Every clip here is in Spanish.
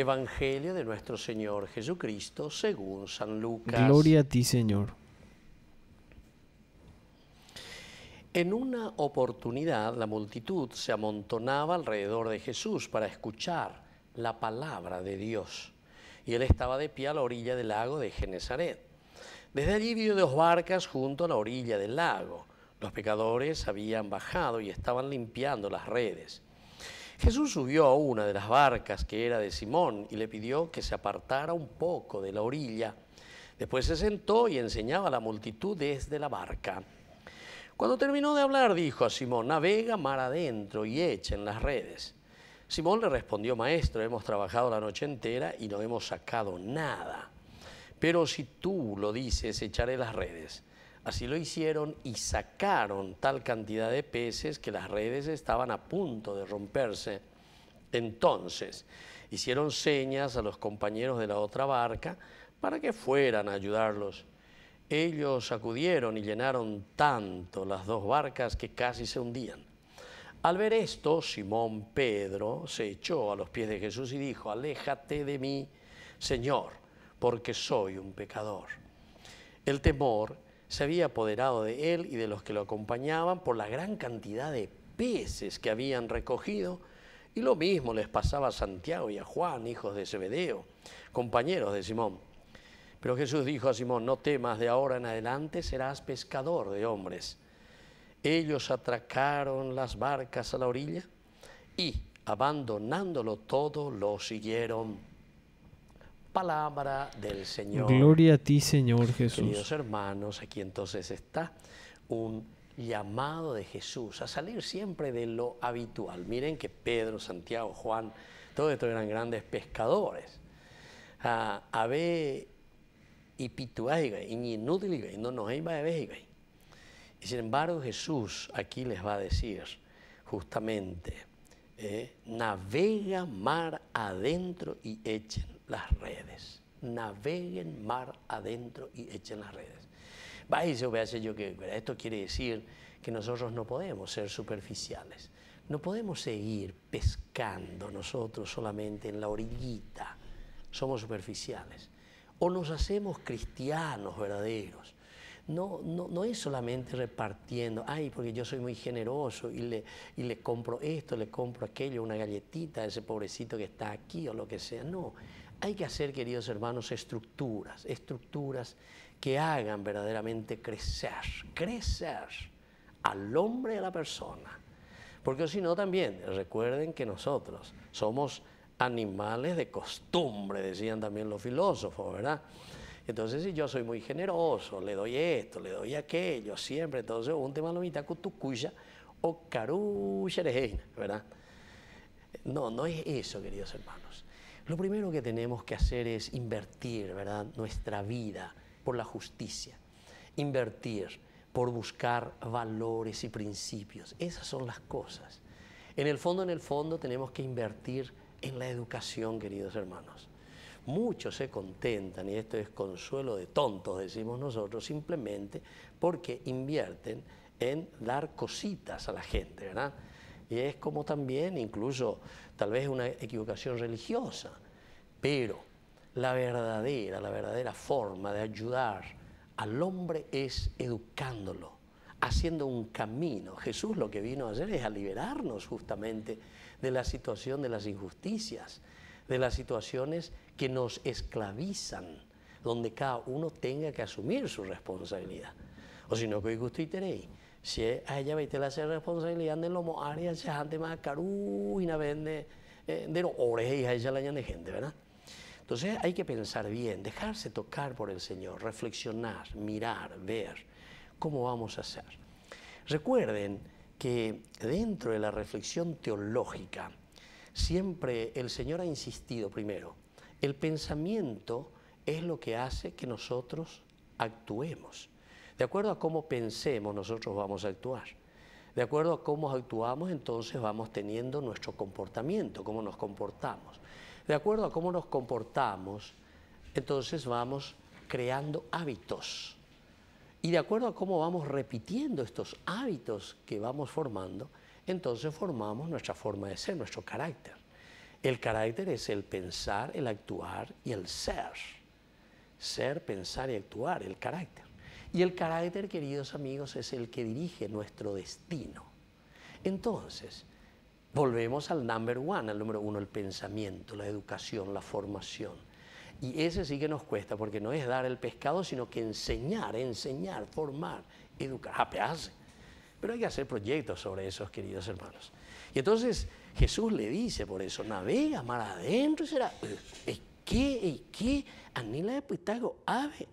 Evangelio de nuestro Señor Jesucristo según San Lucas. Gloria a ti, Señor. En una oportunidad la multitud se amontonaba alrededor de Jesús para escuchar la palabra de Dios. Y él estaba de pie a la orilla del lago de Genezaret. Desde allí vio dos barcas junto a la orilla del lago. Los pecadores habían bajado y estaban limpiando las redes. Jesús subió a una de las barcas que era de Simón y le pidió que se apartara un poco de la orilla. Después se sentó y enseñaba a la multitud desde la barca. Cuando terminó de hablar, dijo a Simón, navega mar adentro y echen las redes. Simón le respondió, maestro, hemos trabajado la noche entera y no hemos sacado nada. Pero si tú lo dices, echaré las redes. Así lo hicieron y sacaron tal cantidad de peces que las redes estaban a punto de romperse. Entonces, hicieron señas a los compañeros de la otra barca para que fueran a ayudarlos. Ellos acudieron y llenaron tanto las dos barcas que casi se hundían. Al ver esto, Simón Pedro se echó a los pies de Jesús y dijo, aléjate de mí, Señor, porque soy un pecador. El temor se había apoderado de él y de los que lo acompañaban por la gran cantidad de peces que habían recogido, y lo mismo les pasaba a Santiago y a Juan, hijos de Zebedeo, compañeros de Simón. Pero Jesús dijo a Simón, no temas, de ahora en adelante serás pescador de hombres. Ellos atracaron las barcas a la orilla y, abandonándolo todo, lo siguieron palabra del Señor. Gloria a ti, Señor Jesús. Queridos hermanos, aquí entonces está un llamado de Jesús a salir siempre de lo habitual. Miren que Pedro, Santiago, Juan, todos estos eran grandes pescadores. Ah, y no nos Y sin embargo, Jesús aquí les va a decir justamente ¿eh? navega mar adentro y echen las redes. Naveguen mar adentro y echen las redes. Va y yo que esto quiere decir que nosotros no podemos ser superficiales. No podemos seguir pescando nosotros solamente en la orillita. Somos superficiales. O nos hacemos cristianos verdaderos no, no, no, es solamente repartiendo, ay, porque yo soy muy generoso y le, y le compro esto, le compro aquello, una galletita a ese pobrecito que está aquí o lo que sea. No, hay que hacer, queridos hermanos, estructuras, estructuras que hagan verdaderamente crecer, crecer al hombre y a la persona. Porque si no, también recuerden que nosotros somos animales de costumbre, decían también los filósofos, ¿verdad? Entonces, si yo soy muy generoso, le doy esto, le doy aquello, siempre, entonces, un tema lo tu cuya o caru ¿verdad? No, no es eso, queridos hermanos. Lo primero que tenemos que hacer es invertir, ¿verdad? Nuestra vida por la justicia, invertir por buscar valores y principios. Esas son las cosas. En el fondo, en el fondo, tenemos que invertir en la educación, queridos hermanos. Muchos se contentan, y esto es consuelo de tontos, decimos nosotros, simplemente porque invierten en dar cositas a la gente, ¿verdad? Y es como también, incluso, tal vez una equivocación religiosa, pero la verdadera, la verdadera forma de ayudar al hombre es educándolo, haciendo un camino. Jesús lo que vino a hacer es a liberarnos justamente de la situación de las injusticias, de las situaciones que nos esclavizan, donde cada uno tenga que asumir su responsabilidad. O si no, que gusto y tenéis. Si ella veis la responsabilidad eh, de los áreas, se más y vende de los orejas, y ella la de gente, ¿verdad? Entonces hay que pensar bien, dejarse tocar por el Señor, reflexionar, mirar, ver cómo vamos a hacer. Recuerden que dentro de la reflexión teológica, Siempre el Señor ha insistido primero, el pensamiento es lo que hace que nosotros actuemos. De acuerdo a cómo pensemos, nosotros vamos a actuar. De acuerdo a cómo actuamos, entonces vamos teniendo nuestro comportamiento, cómo nos comportamos. De acuerdo a cómo nos comportamos, entonces vamos creando hábitos. Y de acuerdo a cómo vamos repitiendo estos hábitos que vamos formando, entonces formamos nuestra forma de ser, nuestro carácter. El carácter es el pensar, el actuar y el ser. Ser, pensar y actuar, el carácter. Y el carácter, queridos amigos, es el que dirige nuestro destino. Entonces, volvemos al number one, al número uno, el pensamiento, la educación, la formación. Y ese sí que nos cuesta, porque no es dar el pescado, sino que enseñar, enseñar, formar, educar. Ah, pero hay que hacer proyectos sobre esos, queridos hermanos. Y entonces Jesús le dice por eso, navega más adentro y será, eh, qué? Eh, qué? Anila de pitago, ave.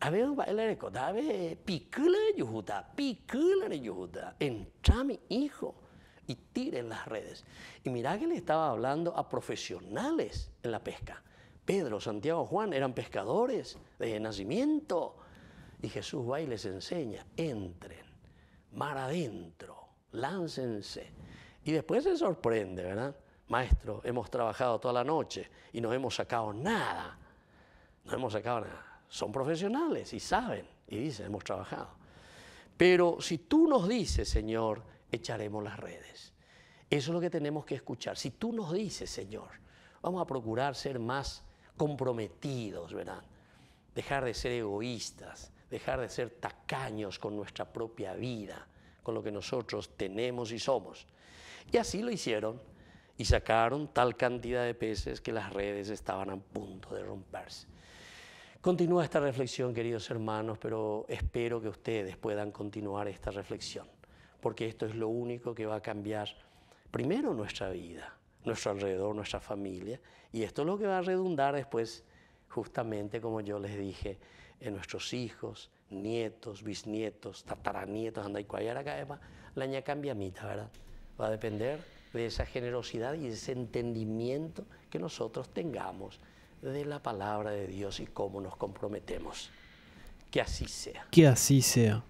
Ave un de ave, picula de yujuta, picula de yujuta. Entra mi hijo y tiren las redes. Y mirá que le estaba hablando a profesionales en la pesca. Pedro, Santiago, Juan eran pescadores de nacimiento. Y Jesús va y les enseña, entren mar adentro, láncense. Y después se sorprende, ¿verdad? Maestro, hemos trabajado toda la noche y no hemos sacado nada. No hemos sacado nada. Son profesionales y saben y dicen, hemos trabajado. Pero si tú nos dices, Señor, echaremos las redes. Eso es lo que tenemos que escuchar. Si tú nos dices, Señor, vamos a procurar ser más comprometidos, ¿verdad? Dejar de ser egoístas, dejar de ser tacaños con nuestra propia vida, con lo que nosotros tenemos y somos. Y así lo hicieron y sacaron tal cantidad de peces que las redes estaban a punto de romperse. Continúa esta reflexión, queridos hermanos, pero espero que ustedes puedan continuar esta reflexión, porque esto es lo único que va a cambiar primero nuestra vida, nuestro alrededor, nuestra familia, y esto es lo que va a redundar después, justamente como yo les dije, en nuestros hijos, nietos, bisnietos, tataranietos, anda y acá la ña mitad, ¿verdad? Va a depender de esa generosidad y ese entendimiento que nosotros tengamos de la palabra de Dios y cómo nos comprometemos. Que así sea. Que así sea.